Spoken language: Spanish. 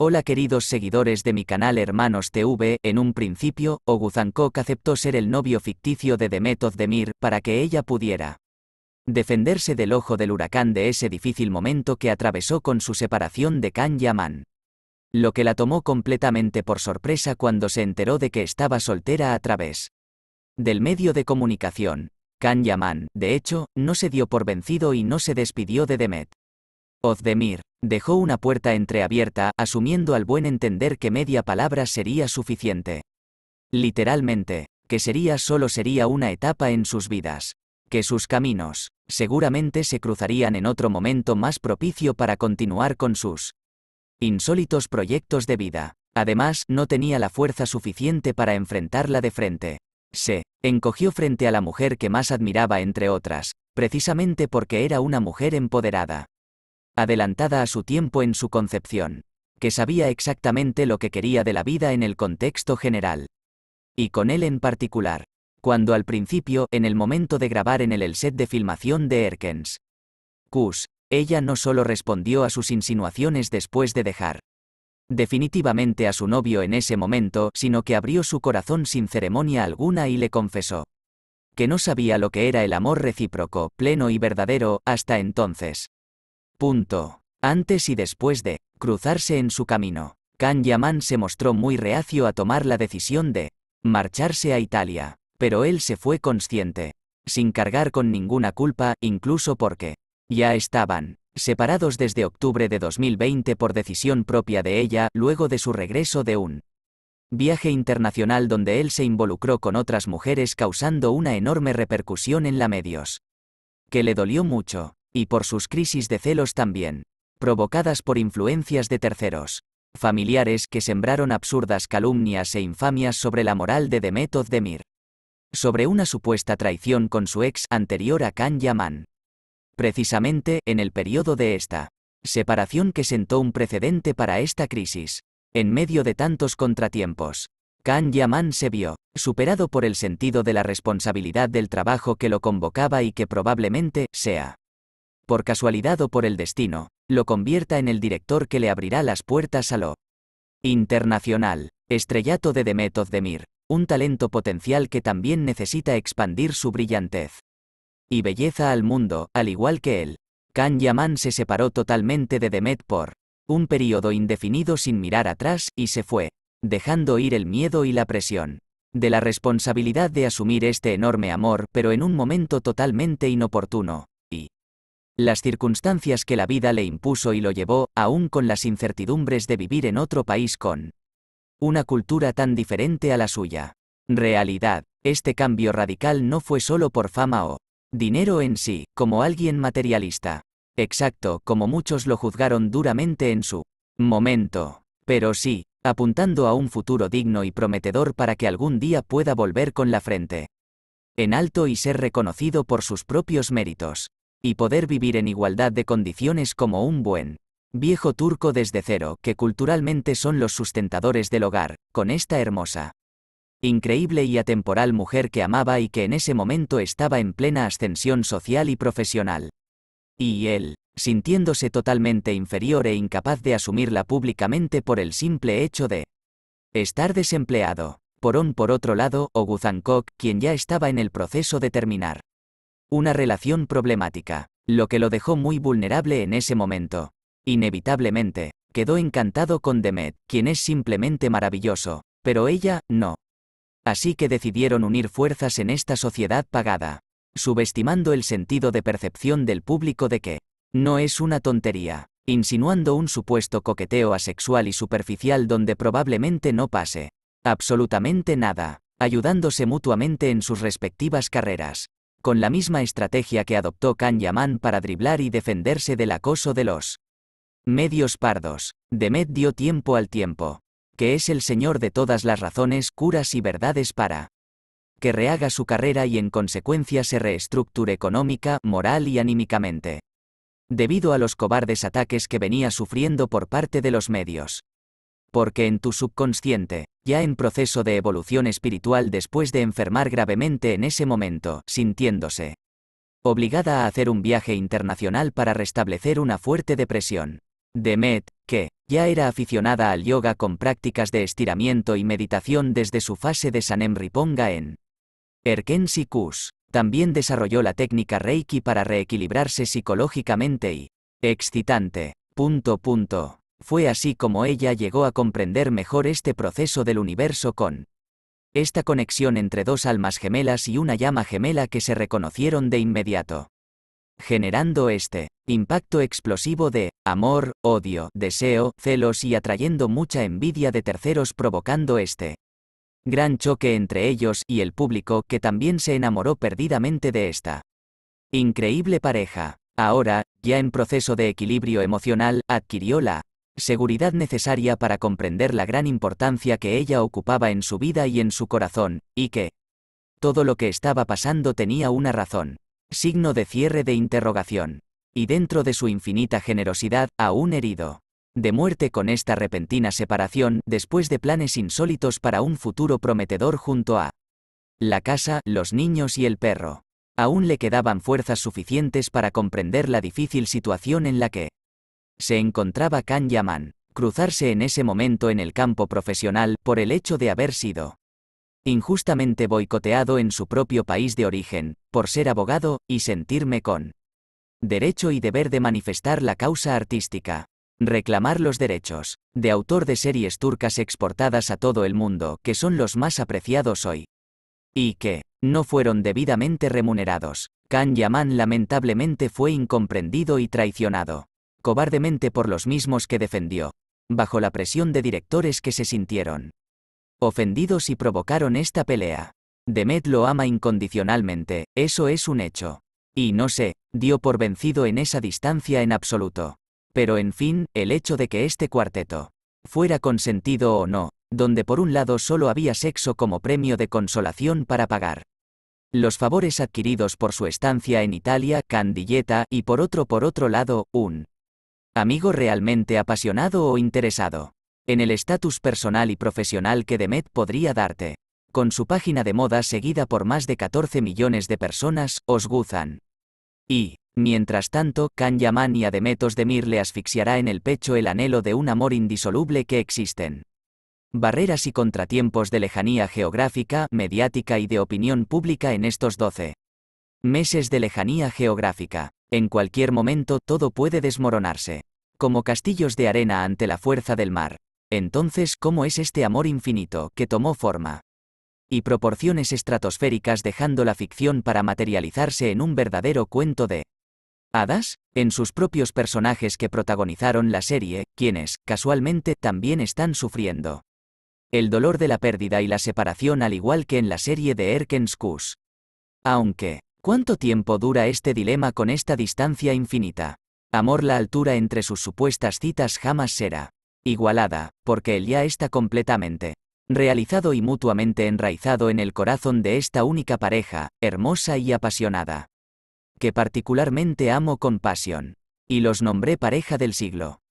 Hola queridos seguidores de mi canal Hermanos TV, en un principio, Oguzankok aceptó ser el novio ficticio de Demet Ozdemir para que ella pudiera defenderse del ojo del huracán de ese difícil momento que atravesó con su separación de Kan Yaman. Lo que la tomó completamente por sorpresa cuando se enteró de que estaba soltera a través del medio de comunicación. Kan Yaman, de hecho, no se dio por vencido y no se despidió de Demet. Ozdemir dejó una puerta entreabierta, asumiendo al buen entender que media palabra sería suficiente. Literalmente, que sería solo sería una etapa en sus vidas. Que sus caminos, seguramente se cruzarían en otro momento más propicio para continuar con sus insólitos proyectos de vida. Además, no tenía la fuerza suficiente para enfrentarla de frente. Se encogió frente a la mujer que más admiraba entre otras, precisamente porque era una mujer empoderada adelantada a su tiempo en su concepción, que sabía exactamente lo que quería de la vida en el contexto general. Y con él en particular, cuando al principio, en el momento de grabar en el, set de filmación de Erkens, Kus, ella no solo respondió a sus insinuaciones después de dejar definitivamente a su novio en ese momento, sino que abrió su corazón sin ceremonia alguna y le confesó que no sabía lo que era el amor recíproco, pleno y verdadero, hasta entonces. Punto. Antes y después de cruzarse en su camino, Kan Yaman se mostró muy reacio a tomar la decisión de marcharse a Italia, pero él se fue consciente, sin cargar con ninguna culpa, incluso porque ya estaban separados desde octubre de 2020 por decisión propia de ella, luego de su regreso de un viaje internacional donde él se involucró con otras mujeres causando una enorme repercusión en la medios. Que le dolió mucho y por sus crisis de celos también, provocadas por influencias de terceros, familiares que sembraron absurdas calumnias e infamias sobre la moral de Demetod Demir, sobre una supuesta traición con su ex anterior a Khan Yaman. Precisamente, en el periodo de esta separación que sentó un precedente para esta crisis, en medio de tantos contratiempos, Khan Yaman se vio superado por el sentido de la responsabilidad del trabajo que lo convocaba y que probablemente sea por casualidad o por el destino, lo convierta en el director que le abrirá las puertas a lo internacional. Estrellato de Demet Ozdemir, un talento potencial que también necesita expandir su brillantez y belleza al mundo, al igual que él. Kan Yaman se separó totalmente de Demet por un periodo indefinido sin mirar atrás y se fue, dejando ir el miedo y la presión de la responsabilidad de asumir este enorme amor, pero en un momento totalmente inoportuno. Las circunstancias que la vida le impuso y lo llevó, aún con las incertidumbres de vivir en otro país con una cultura tan diferente a la suya. Realidad, este cambio radical no fue solo por fama o dinero en sí, como alguien materialista. Exacto, como muchos lo juzgaron duramente en su momento. Pero sí, apuntando a un futuro digno y prometedor para que algún día pueda volver con la frente en alto y ser reconocido por sus propios méritos y poder vivir en igualdad de condiciones como un buen viejo turco desde cero, que culturalmente son los sustentadores del hogar, con esta hermosa, increíble y atemporal mujer que amaba y que en ese momento estaba en plena ascensión social y profesional. Y él, sintiéndose totalmente inferior e incapaz de asumirla públicamente por el simple hecho de estar desempleado. un por otro lado, o Guzankok, quien ya estaba en el proceso de terminar una relación problemática, lo que lo dejó muy vulnerable en ese momento. Inevitablemente, quedó encantado con Demet, quien es simplemente maravilloso, pero ella, no. Así que decidieron unir fuerzas en esta sociedad pagada, subestimando el sentido de percepción del público de que no es una tontería, insinuando un supuesto coqueteo asexual y superficial donde probablemente no pase absolutamente nada, ayudándose mutuamente en sus respectivas carreras, con la misma estrategia que adoptó Can Yaman para driblar y defenderse del acoso de los medios pardos. Demet dio tiempo al tiempo, que es el señor de todas las razones, curas y verdades para que rehaga su carrera y en consecuencia se reestructure económica, moral y anímicamente. Debido a los cobardes ataques que venía sufriendo por parte de los medios. Porque en tu subconsciente, ya en proceso de evolución espiritual después de enfermar gravemente en ese momento, sintiéndose obligada a hacer un viaje internacional para restablecer una fuerte depresión. Demet, que ya era aficionada al yoga con prácticas de estiramiento y meditación desde su fase de Sanem Riponga en Erkensi también desarrolló la técnica Reiki para reequilibrarse psicológicamente y excitante. Punto punto. Fue así como ella llegó a comprender mejor este proceso del universo con esta conexión entre dos almas gemelas y una llama gemela que se reconocieron de inmediato. Generando este impacto explosivo de amor, odio, deseo, celos y atrayendo mucha envidia de terceros provocando este gran choque entre ellos y el público que también se enamoró perdidamente de esta increíble pareja. Ahora, ya en proceso de equilibrio emocional, adquirió la seguridad necesaria para comprender la gran importancia que ella ocupaba en su vida y en su corazón, y que todo lo que estaba pasando tenía una razón. Signo de cierre de interrogación. Y dentro de su infinita generosidad, aún herido. De muerte con esta repentina separación, después de planes insólitos para un futuro prometedor junto a la casa, los niños y el perro. Aún le quedaban fuerzas suficientes para comprender la difícil situación en la que se encontraba Kan Yaman. Cruzarse en ese momento en el campo profesional por el hecho de haber sido injustamente boicoteado en su propio país de origen, por ser abogado, y sentirme con derecho y deber de manifestar la causa artística. Reclamar los derechos de autor de series turcas exportadas a todo el mundo, que son los más apreciados hoy. Y que no fueron debidamente remunerados. Kan Yaman lamentablemente fue incomprendido y traicionado cobardemente por los mismos que defendió, bajo la presión de directores que se sintieron ofendidos y provocaron esta pelea. Demet lo ama incondicionalmente, eso es un hecho. Y no sé dio por vencido en esa distancia en absoluto. Pero en fin, el hecho de que este cuarteto fuera consentido o no, donde por un lado solo había sexo como premio de consolación para pagar. Los favores adquiridos por su estancia en Italia, Candilleta, y por otro por otro lado, un Amigo realmente apasionado o interesado. En el estatus personal y profesional que Demet podría darte. Con su página de moda seguida por más de 14 millones de personas, os guzan. Y, mientras tanto, Kan Yaman y Ademetos Osdemir le asfixiará en el pecho el anhelo de un amor indisoluble que existen. Barreras y contratiempos de lejanía geográfica, mediática y de opinión pública en estos 12 meses de lejanía geográfica. En cualquier momento todo puede desmoronarse. Como castillos de arena ante la fuerza del mar. Entonces, ¿cómo es este amor infinito que tomó forma? Y proporciones estratosféricas dejando la ficción para materializarse en un verdadero cuento de hadas, en sus propios personajes que protagonizaron la serie, quienes, casualmente, también están sufriendo. El dolor de la pérdida y la separación al igual que en la serie de Erken's Aunque, ¿Cuánto tiempo dura este dilema con esta distancia infinita? Amor la altura entre sus supuestas citas jamás será igualada, porque él ya está completamente realizado y mutuamente enraizado en el corazón de esta única pareja, hermosa y apasionada, que particularmente amo con pasión, y los nombré pareja del siglo.